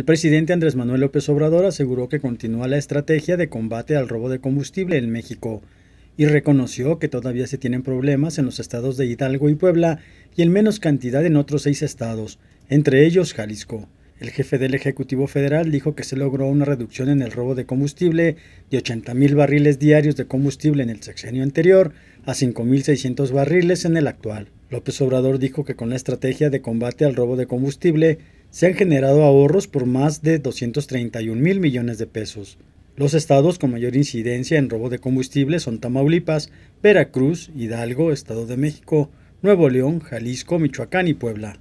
El presidente Andrés Manuel López Obrador aseguró que continúa la estrategia de combate al robo de combustible en México y reconoció que todavía se tienen problemas en los estados de Hidalgo y Puebla y en menos cantidad en otros seis estados, entre ellos Jalisco. El jefe del Ejecutivo Federal dijo que se logró una reducción en el robo de combustible de 80 mil barriles diarios de combustible en el sexenio anterior a 5.600 barriles en el actual. López Obrador dijo que con la estrategia de combate al robo de combustible se han generado ahorros por más de 231 mil millones de pesos. Los estados con mayor incidencia en robo de combustible son Tamaulipas, Veracruz, Hidalgo, Estado de México, Nuevo León, Jalisco, Michoacán y Puebla.